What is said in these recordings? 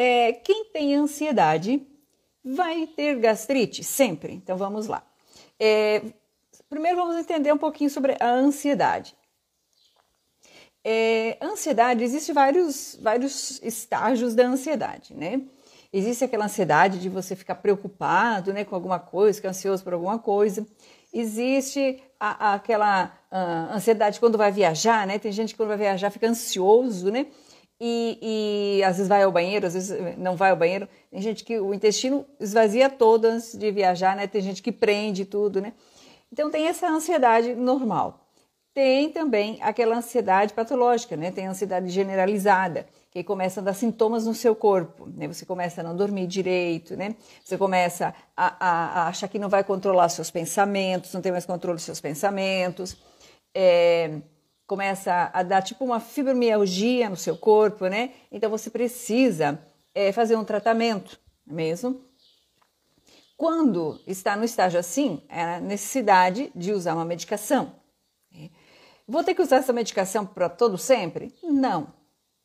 É, quem tem ansiedade vai ter gastrite sempre. Então vamos lá. É, primeiro vamos entender um pouquinho sobre a ansiedade. É, ansiedade existe vários vários estágios da ansiedade, né? Existe aquela ansiedade de você ficar preocupado, né, com alguma coisa, ficar ansioso por alguma coisa. Existe a, a, aquela a ah, ansiedade quando vai viajar, né? Tem gente que quando vai viajar fica ansioso, né? e, e às vezes vai ao banheiro, às vezes não vai ao banheiro. Tem gente que o intestino esvazia todo antes de viajar, né? Tem gente que prende tudo, né? Então tem essa ansiedade normal. Tem também aquela ansiedade patológica, né? Tem ansiedade generalizada, que começa a dar sintomas no seu corpo, né? Você começa a não dormir direito, né? Você começa a, a, a achar que não vai controlar seus pensamentos, não tem mais controle dos seus pensamentos. É, começa a dar tipo uma fibromialgia no seu corpo, né? Então você precisa é, fazer um tratamento é mesmo. Quando está no estágio assim, é a necessidade de usar uma medicação. Né? Vou ter que usar essa medicação para todo sempre? Não,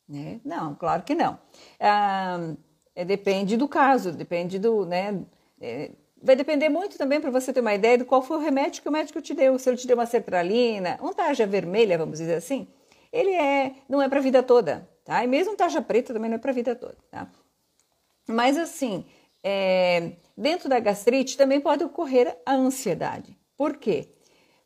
né? não, claro que não. Ah, é, depende do caso, depende do, né? É, vai depender muito também para você ter uma ideia do qual foi o remédio que o médico te deu. Se ele te deu uma sertralina, um tarja vermelha, vamos dizer assim, ele é, não é para a vida toda, tá? E mesmo tarja preta também não é para a vida toda, tá? Mas assim, é, dentro da gastrite também pode ocorrer a ansiedade. Por quê?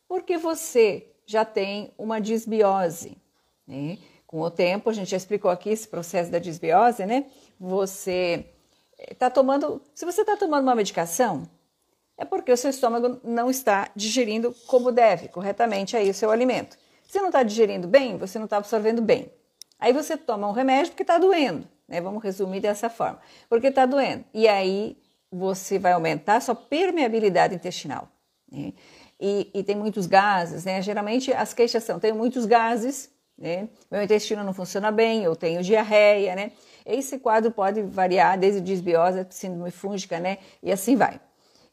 Porque você já tem uma disbiose, né? Com o tempo, a gente já explicou aqui esse processo da disbiose, né? Você está tomando. Se você está tomando uma medicação, é porque o seu estômago não está digerindo como deve, corretamente aí o seu alimento. Se não está digerindo bem, você não está absorvendo bem. Aí você toma um remédio porque está doendo, né? Vamos resumir dessa forma, porque está doendo. E aí você vai aumentar a sua permeabilidade intestinal. Né? E, e, tem muitos gases, né? Geralmente as queixas são: tenho muitos gases, né? meu intestino não funciona bem, eu tenho diarreia, né? Esse quadro pode variar desde disbiose, síndrome fúngica, né? E assim vai.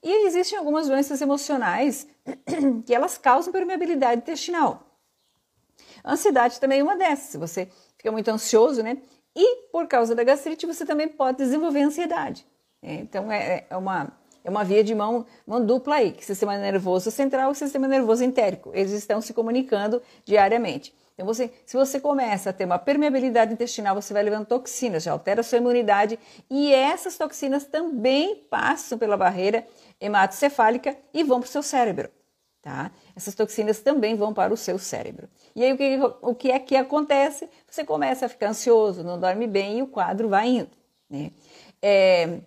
E existem algumas doenças emocionais que elas causam permeabilidade intestinal. Ansiedade também é uma dessas. Se você fica muito ansioso, né? E por causa da gastrite, você também pode desenvolver ansiedade. É, então é, é, uma, é uma via de mão, mão dupla aí, que sistema nervoso central e sistema nervoso entérico. Eles estão se comunicando diariamente. Então, você, se você começa a ter uma permeabilidade intestinal, você vai levando toxinas, já altera a sua imunidade e essas toxinas também passam pela barreira hematocefálica e vão para o seu cérebro. Tá? Essas toxinas também vão para o seu cérebro. E aí o que, o que é que acontece? Você começa a ficar ansioso, não dorme bem e o quadro vai indo. Né? É,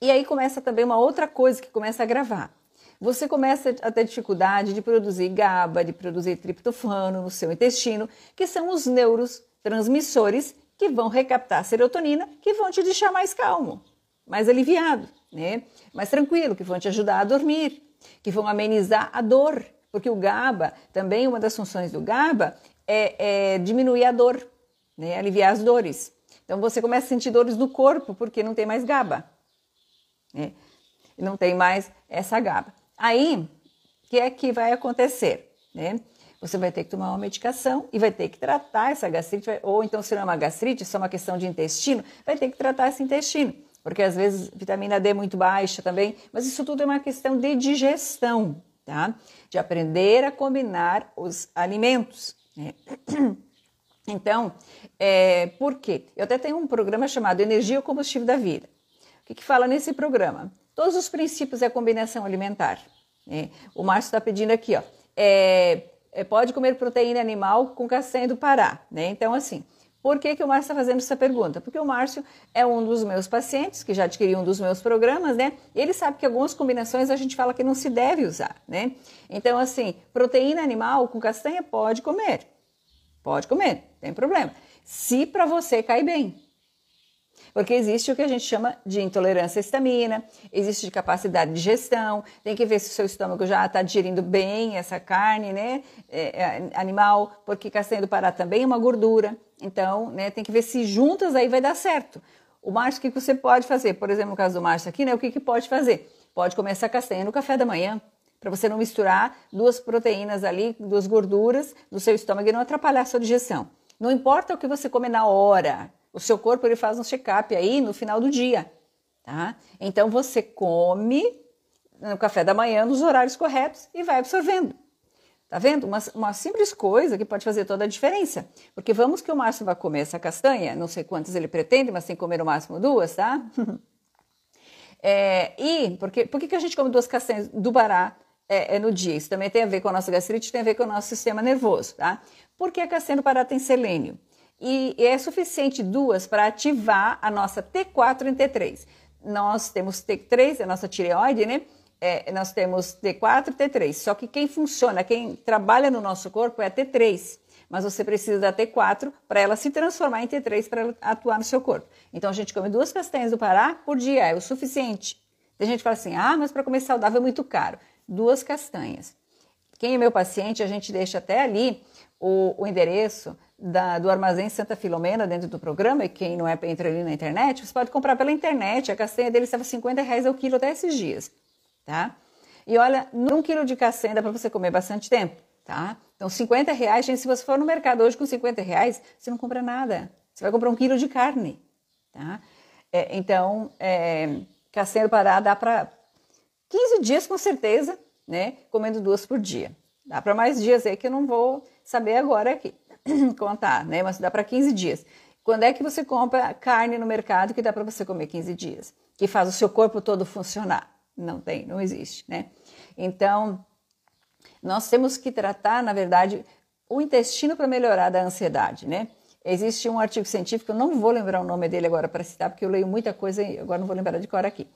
e aí começa também uma outra coisa que começa a gravar você começa a ter dificuldade de produzir GABA, de produzir triptofano no seu intestino, que são os neurotransmissores que vão recaptar serotonina, que vão te deixar mais calmo, mais aliviado, né? mais tranquilo, que vão te ajudar a dormir, que vão amenizar a dor, porque o GABA, também uma das funções do GABA é, é diminuir a dor, né? aliviar as dores. Então você começa a sentir dores no corpo porque não tem mais GABA. Né? Não tem mais essa GABA. Aí, o que é que vai acontecer? Né? Você vai ter que tomar uma medicação e vai ter que tratar essa gastrite, ou então se não é uma gastrite, só é uma questão de intestino, vai ter que tratar esse intestino, porque às vezes vitamina D é muito baixa também, mas isso tudo é uma questão de digestão, tá? De aprender a combinar os alimentos. Né? Então, é, por quê? Eu até tenho um programa chamado Energia e Combustível da Vida. O que, que fala nesse programa? Todos os princípios é combinação alimentar. Né? O Márcio está pedindo aqui, ó, é, é, pode comer proteína animal com castanha do Pará, né? Então, assim, por que, que o Márcio está fazendo essa pergunta? Porque o Márcio é um dos meus pacientes, que já adquiriu um dos meus programas, né? E ele sabe que algumas combinações a gente fala que não se deve usar, né? Então, assim, proteína animal com castanha pode comer. Pode comer, não tem problema. Se para você cai bem, porque existe o que a gente chama de intolerância à histamina, existe de capacidade de gestão, tem que ver se o seu estômago já está digerindo bem essa carne, né? É, é animal, porque castanha tá do Pará também é uma gordura. Então, né, tem que ver se juntas aí vai dar certo. O macho, o que você pode fazer? Por exemplo, no caso do macho aqui, né? O que, que pode fazer? Pode comer essa castanha no café da manhã, para você não misturar duas proteínas ali, duas gorduras no seu estômago e não atrapalhar a sua digestão. Não importa o que você come na hora, o seu corpo ele faz um check-up aí no final do dia, tá? Então você come no café da manhã nos horários corretos e vai absorvendo. Tá vendo? Uma, uma simples coisa que pode fazer toda a diferença. Porque vamos que o Márcio vai comer essa castanha, não sei quantas ele pretende, mas tem que comer no máximo duas, tá? é, e por que a gente come duas castanhas do bará é, é, no dia? Isso também tem a ver com a nossa gastrite, tem a ver com o nosso sistema nervoso, tá? Porque a castanha do bará tem selênio e é suficiente duas para ativar a nossa T4 em T3. Nós temos T3, é a nossa tireoide, né? É, nós temos T4 e T3. Só que quem funciona, quem trabalha no nosso corpo é a T3. Mas você precisa da T4 para ela se transformar em T3 para atuar no seu corpo. Então a gente come duas castanhas do Pará por dia, é o suficiente. Tem gente que fala assim: ah, mas para comer saudável é muito caro. Duas castanhas. Quem é meu paciente, a gente deixa até ali o, o endereço da, do Armazém Santa Filomena dentro do programa, e quem não é entra ali na internet, você pode comprar pela internet. A castanha dele estava 50 reais ao quilo até esses dias, tá? E olha, num quilo de castanha dá para você comer bastante tempo, tá? Então, 50 reais, gente, se você for no mercado hoje com 50 reais, você não compra nada. Você vai comprar um quilo de carne, tá? É, então, é, castanha do Pará dá para 15 dias com certeza, né? Comendo duas por dia. Dá para mais dias aí que eu não vou saber agora aqui, contar, né? Mas dá para 15 dias. Quando é que você compra carne no mercado que dá para você comer 15 dias? Que faz o seu corpo todo funcionar? Não tem, não existe, né? Então, nós temos que tratar, na verdade, o intestino para melhorar da ansiedade, né? Existe um artigo científico, eu não vou lembrar o nome dele agora para citar, porque eu leio muita coisa e agora não vou lembrar de cor aqui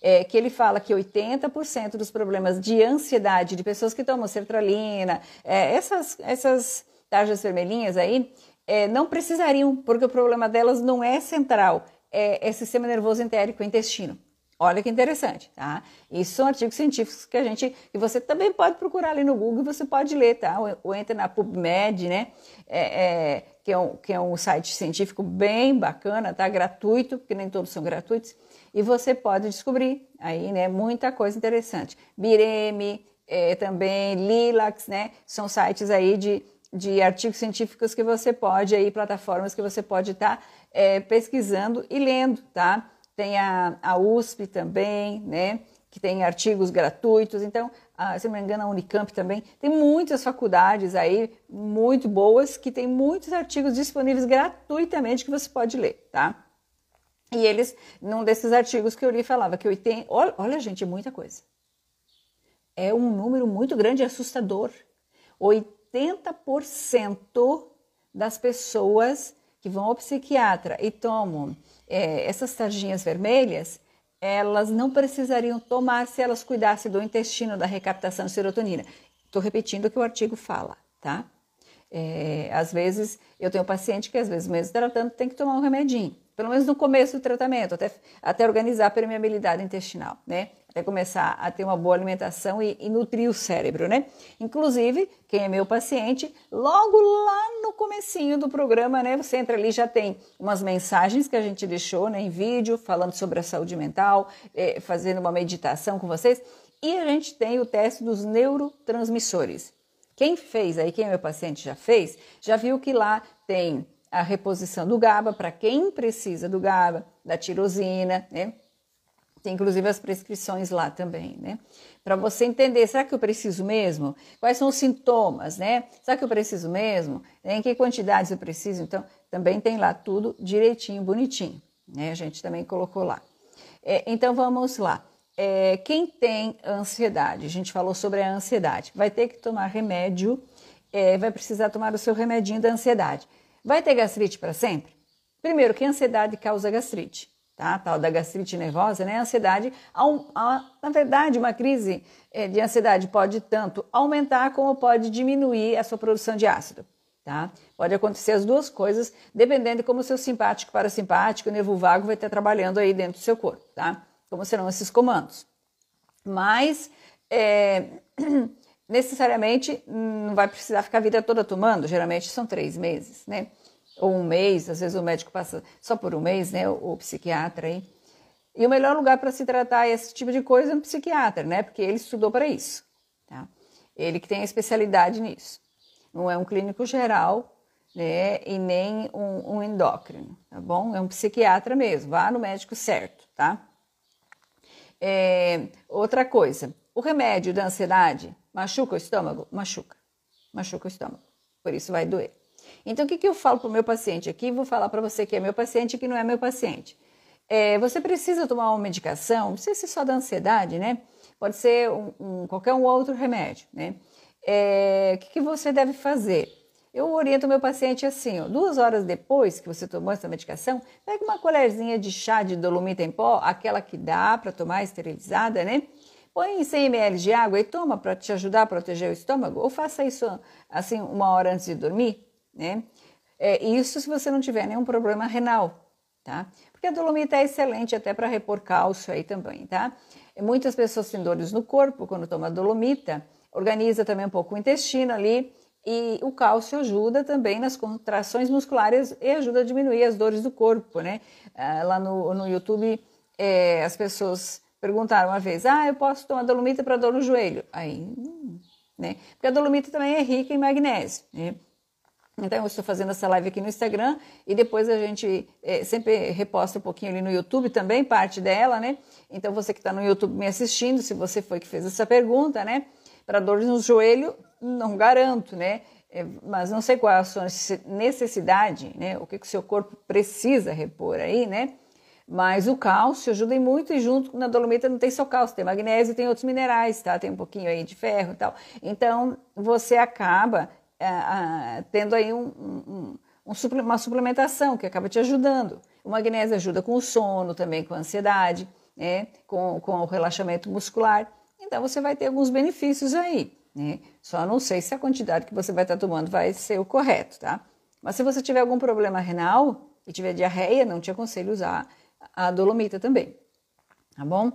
é, que ele fala que 80% dos problemas de ansiedade de pessoas que tomam sertralina, é, essas, essas tarjas vermelhinhas aí, é, não precisariam, porque o problema delas não é central, é, é sistema nervoso entérico, é intestino. Olha que interessante, tá? Isso são artigos científicos que a gente, que você também pode procurar ali no Google, você pode ler, tá? Ou, ou entra na PubMed, né? É, é, que, é um, que é um site científico bem bacana, tá? Gratuito, porque nem todos são gratuitos. E você pode descobrir aí, né? Muita coisa interessante. Bireme, é, também Lilacs, né? São sites aí de, de artigos científicos que você pode aí, plataformas que você pode estar tá, é, pesquisando e lendo, tá? tem a, a USP também, né? que tem artigos gratuitos. Então, a, se não me engano, a Unicamp também. Tem muitas faculdades aí, muito boas, que tem muitos artigos disponíveis gratuitamente que você pode ler, tá? E eles, num desses artigos que eu li, falava que 80. Olha, olha gente, é muita coisa. É um número muito grande, é assustador. 80% das pessoas que vão ao psiquiatra e tomam é, essas tarjinhas vermelhas, elas não precisariam tomar se elas cuidassem do intestino, da recaptação de serotonina. Estou repetindo o que o artigo fala, tá? É, às vezes, eu tenho paciente que, às vezes, mesmo tratando, tem que tomar um remedinho, pelo menos no começo do tratamento, até, até organizar a permeabilidade intestinal, né? até começar a ter uma boa alimentação e, e, nutrir o cérebro, né? Inclusive, quem é meu paciente, logo lá no comecinho do programa, né? Você entra ali, já tem umas mensagens que a gente deixou né, em vídeo, falando sobre a saúde mental, é, fazendo uma meditação com vocês. E a gente tem o teste dos neurotransmissores. Quem fez aí, quem é meu paciente já fez, já viu que lá tem a reposição do GABA para quem precisa do GABA, da tirosina, né? Tem inclusive as prescrições lá também, né? Para você entender, será que eu preciso mesmo? Quais são os sintomas, né? Será que eu preciso mesmo? Em que quantidades eu preciso? Então, também tem lá tudo direitinho, bonitinho, né? A gente também colocou lá. É, então, vamos lá. É, quem tem ansiedade, a gente falou sobre a ansiedade, vai ter que tomar remédio, é, vai precisar tomar o seu remedinho da ansiedade. Vai ter gastrite para sempre? Primeiro, que ansiedade causa gastrite tá? tal da gastrite nervosa, né? A ansiedade, na verdade, uma crise eh, de ansiedade pode tanto aumentar como pode diminuir a sua produção de ácido. Tá? Pode acontecer as duas coisas, dependendo de como o seu simpático, parasimpático, o nervo vago vai estar trabalhando aí dentro do seu corpo, tá? Como serão esses comandos. Mas, é, necessariamente, hum, não vai precisar ficar a vida toda tomando, geralmente são três meses, né? ou um mês, às vezes o médico passa só por um mês, né, o, psiquiatra aí. E o melhor lugar para se tratar esse tipo de coisa é no psiquiatra, né, porque ele estudou para isso, tá? Ele que tem a especialidade nisso. Não é um clínico geral, né, e nem um, um endócrino, tá bom? É um psiquiatra mesmo, vá no médico certo, tá? É, outra coisa, o remédio da ansiedade machuca o estômago? Machuca, machuca o estômago, por isso vai doer. Então, o que, que eu falo para o meu paciente aqui? Vou falar para você que é meu paciente e que não é meu paciente. É, você precisa tomar uma medicação, não sei se só da ansiedade, né? Pode ser um, um, qualquer um outro remédio, né? É, o que, que você deve fazer? Eu oriento o meu paciente assim: ó, duas horas depois que você tomou essa medicação, pega uma colherzinha de chá de dolomita em pó, aquela que dá para tomar esterilizada, né? Põe 100 ml de água e toma para te ajudar a proteger o estômago, ou faça isso assim uma hora antes de dormir né? É, isso se você não tiver nenhum problema renal, tá? Porque a dolomita é excelente até para repor cálcio aí também, tá? E muitas pessoas têm dores no corpo quando toma dolomita, organiza também um pouco o intestino ali e o cálcio ajuda também nas contrações musculares e ajuda a diminuir as dores do corpo, né? Ah, lá no, no YouTube é, as pessoas perguntaram uma vez, ah, eu posso tomar dolomita para dor no joelho? Aí, hum, né? Porque a dolomita também é rica em magnésio, né? Então, eu estou fazendo essa live aqui no Instagram e depois a gente é, sempre reposta um pouquinho ali no YouTube também, parte dela, né? Então, você que está no YouTube me assistindo, se você foi que fez essa pergunta, né? Para dores no joelho, não garanto, né? É, mas não sei qual é a sua necessidade, né? O que, que o seu corpo precisa repor aí, né? Mas o cálcio ajuda muito e junto na dolomita não tem só cálcio, tem magnésio, tem outros minerais, tá? Tem um pouquinho aí de ferro e tal. Então, você acaba ah, tendo aí um, um, um, uma suplementação que acaba te ajudando. O magnésio ajuda com o sono, também com a ansiedade, né? com, com o relaxamento muscular. Então você vai ter alguns benefícios aí. Né? Só não sei se a quantidade que você vai estar tomando vai ser o correto, tá? Mas se você tiver algum problema renal e tiver diarreia, não te aconselho usar a dolomita também, tá bom?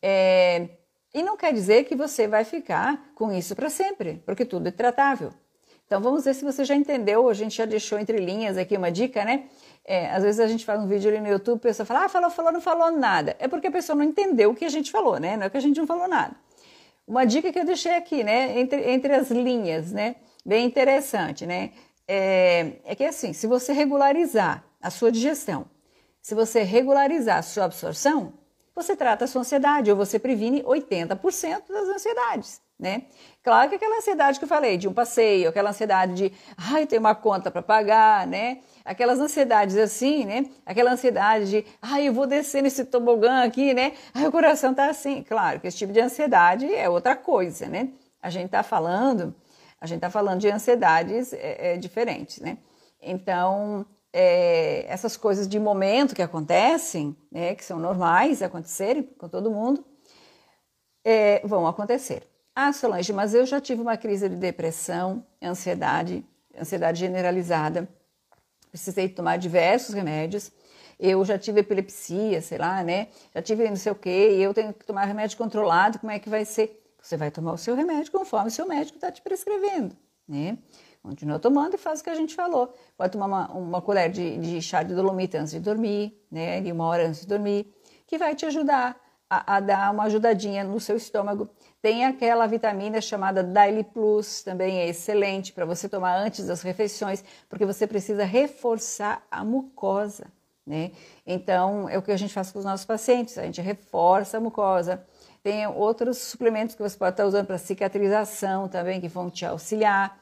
É... E não quer dizer que você vai ficar com isso para sempre, porque tudo é tratável. Então vamos ver se você já entendeu, a gente já deixou entre linhas aqui uma dica, né? É, às vezes a gente faz um vídeo ali no YouTube, a pessoa fala, ah, falou, falou, não falou nada. É porque a pessoa não entendeu o que a gente falou, né? Não é que a gente não falou nada. Uma dica que eu deixei aqui, né? Entre, entre as linhas, né? Bem interessante, né? É, é que é assim, se você regularizar a sua digestão, se você regularizar a sua absorção, você trata a sua ansiedade ou você previne 80% das ansiedades né? Claro que aquela ansiedade que eu falei, de um passeio, aquela ansiedade de, ai, tem uma conta para pagar, né? Aquelas ansiedades assim, né? Aquela ansiedade de, ai, eu vou descer nesse tobogã aqui, né? Ai, o coração tá assim. Claro que esse tipo de ansiedade é outra coisa, né? A gente tá falando, a gente tá falando de ansiedades é, é, diferentes, né? Então, é, essas coisas de momento que acontecem, né? Que são normais acontecerem com todo mundo, é, vão acontecer. Ah, Solange, mas eu já tive uma crise de depressão, ansiedade, ansiedade generalizada. Precisei tomar diversos remédios. Eu já tive epilepsia, sei lá, né? Já tive não sei o quê, e eu tenho que tomar remédio controlado, como é que vai ser? Você vai tomar o seu remédio conforme o seu médico está te prescrevendo, né? Continua tomando e faz o que a gente falou. Pode tomar uma, uma colher de, de, chá de dolomita antes de dormir, né? De uma hora antes de dormir, que vai te ajudar a, a dar uma ajudadinha no seu estômago. Tem aquela vitamina chamada Daily Plus, também é excelente para você tomar antes das refeições, porque você precisa reforçar a mucosa, né? Então, é o que a gente faz com os nossos pacientes, a gente reforça a mucosa. Tem outros suplementos que você pode estar tá usando para cicatrização também, que vão te auxiliar.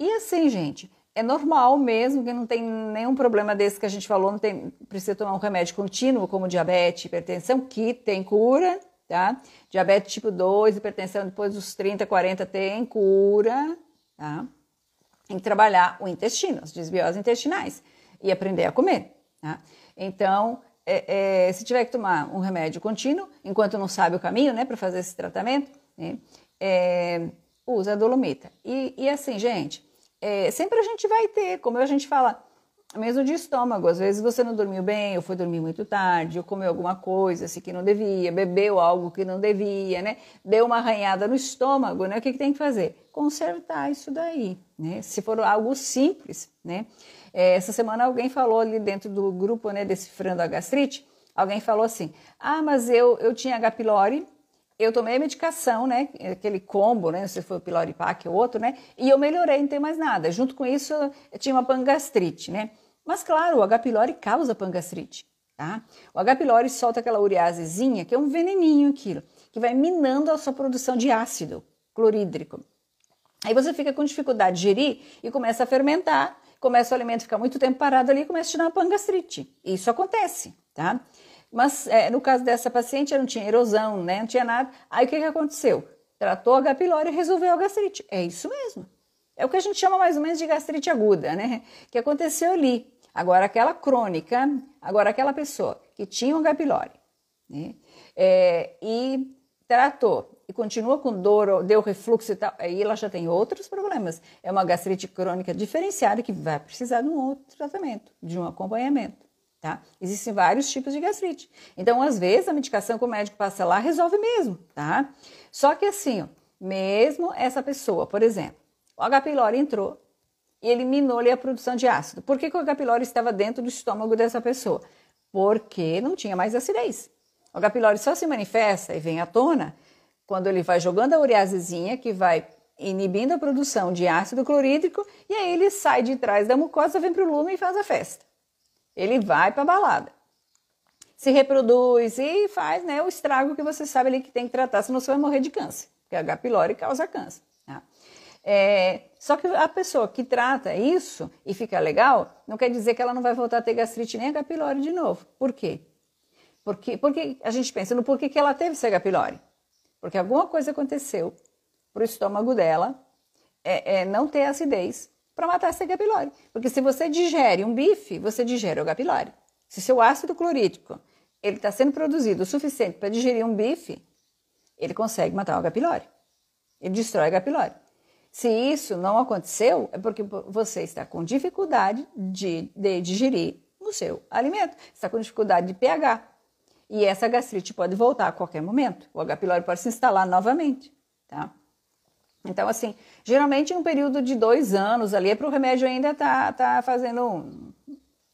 E assim, gente, é normal mesmo que não tem nenhum problema desse que a gente falou, não tem, precisa tomar um remédio contínuo, como diabetes, hipertensão, que tem cura, tá? Diabetes tipo 2, hipertensão depois dos 30, 40 tem cura, tá? Tem que trabalhar o intestino, as desbioses intestinais e aprender a comer, tá? Então, é, é, se tiver que tomar um remédio contínuo, enquanto não sabe o caminho, né, para fazer esse tratamento, né, é, usa a dolomita. E, e assim, gente, é, sempre a gente vai ter, como a gente fala, mesmo de estômago. Às vezes você não dormiu bem, ou foi dormir muito tarde, ou comeu alguma coisa assim, que não devia, bebeu algo que não devia, né? Deu uma arranhada no estômago, né? O que, que tem que fazer? Consertar isso daí, né? Se for algo simples, né? É, essa semana alguém falou ali dentro do grupo, né? Decifrando a gastrite, alguém falou assim: Ah, mas eu, eu tinha H. pylori eu tomei a medicação, né? Aquele combo, né? Se foi o Piloripac ou outro, né? E eu melhorei, não tem mais nada. Junto com isso, eu tinha uma pangastrite, né? Mas claro, o H. pylori causa pangastrite, tá? O H. pylori solta aquela ureasezinha, que é um veneninho aquilo, que vai minando a sua produção de ácido clorídrico. Aí você fica com dificuldade de gerir e começa a fermentar, começa o alimento ficar muito tempo parado ali e começa a te dar uma pangastrite. Isso acontece, tá? Mas é, no caso dessa paciente, não tinha erosão, né? Não tinha nada. Aí o que, que aconteceu? Tratou a H. pylori e resolveu a gastrite. É isso mesmo. É o que a gente chama mais ou menos de gastrite aguda, né? Que aconteceu ali. Agora, aquela crônica, agora aquela pessoa que tinha um H. pylori né? é, e tratou e continua com dor, deu refluxo e tal, aí ela já tem outros problemas. É uma gastrite crônica diferenciada que vai precisar de um outro tratamento, de um acompanhamento. Tá? Existem vários tipos de gastrite. Então, às vezes, a medicação que o médico passa lá resolve mesmo, tá? Só que assim, ó, mesmo essa pessoa, por exemplo, o H. pylori entrou e eliminou-lhe a produção de ácido. Por que, que o H. pylori estava dentro do estômago dessa pessoa? Porque não tinha mais acidez. O H. pylori só se manifesta e vem à tona quando ele vai jogando a ureasezinha, que vai inibindo a produção de ácido clorídrico, e aí ele sai de trás da mucosa, vem para o lume e faz a festa ele vai para balada. Se reproduz e faz né, o estrago que você sabe ali que tem que tratar, senão você vai morrer de câncer, porque a H. pylori causa câncer. Tá? É, só que a pessoa que trata isso e fica legal, não quer dizer que ela não vai voltar a ter gastrite nem H. pylori de novo. Por quê? Porque, porque a gente pensa no porquê que ela teve esse H. pylori. Porque alguma coisa aconteceu para o estômago dela é, é, não ter acidez para matar essa H. pylori. Porque se você digere um bife, você digere o H. pylori. Se seu ácido clorídrico ele está sendo produzido o suficiente para digerir um bife, ele consegue matar o H. pylori. Ele destrói o H. pylori. Se isso não aconteceu, é porque você está com dificuldade de, de digerir o seu alimento. Está com dificuldade de pH. E essa gastrite pode voltar a qualquer momento. O H. pylori pode se instalar novamente, tá? Então, assim, geralmente um período de dois anos ali é para o remédio ainda tá, tá fazendo um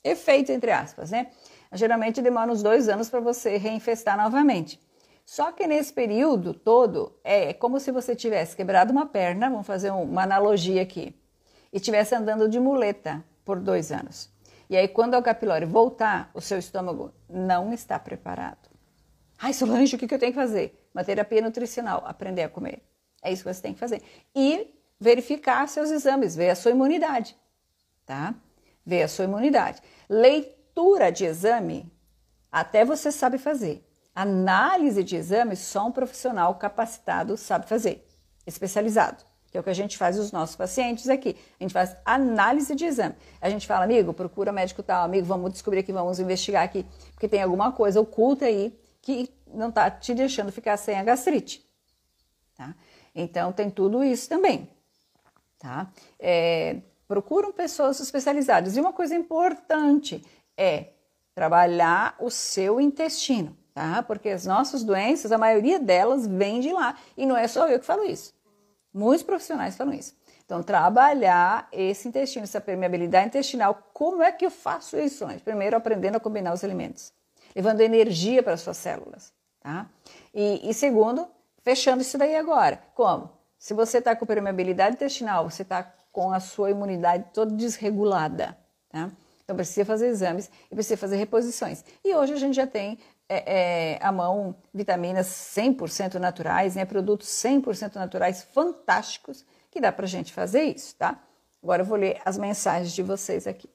efeito, entre aspas, né? Geralmente demora uns dois anos para você reinfestar novamente. Só que nesse período todo é, é como se você tivesse quebrado uma perna, vamos fazer uma analogia aqui, e tivesse andando de muleta por dois anos. E aí, quando a capilória voltar, o seu estômago não está preparado. Ai, Solange, o que eu tenho que fazer? Uma terapia nutricional, aprender a comer. É isso que você tem que fazer. E verificar seus exames, ver a sua imunidade, tá? Ver a sua imunidade. Leitura de exame, até você sabe fazer. Análise de exame, só um profissional capacitado sabe fazer, especializado. Que é o que a gente faz os nossos pacientes aqui. A gente faz análise de exame. A gente fala, amigo, procura médico tal, amigo, vamos descobrir aqui, vamos investigar aqui, porque tem alguma coisa oculta aí que não tá te deixando ficar sem a gastrite, tá? Então, tem tudo isso também, tá? É, procuram pessoas especializadas. E uma coisa importante é trabalhar o seu intestino, tá? Porque as nossas doenças, a maioria delas vem de lá. E não é só eu que falo isso. Muitos profissionais falam isso. Então, trabalhar esse intestino, essa permeabilidade intestinal. Como é que eu faço isso, Primeiro, aprendendo a combinar os alimentos, levando energia para as suas células, tá? E, e segundo, fechando isso daí agora. Como? Se você está com permeabilidade intestinal, você está com a sua imunidade toda desregulada, tá? Então precisa fazer exames e precisa fazer reposições. E hoje a gente já tem é, é, mão vitaminas 100% naturais, né? Produtos 100% naturais fantásticos que dá para gente fazer isso, tá? Agora eu vou ler as mensagens de vocês aqui.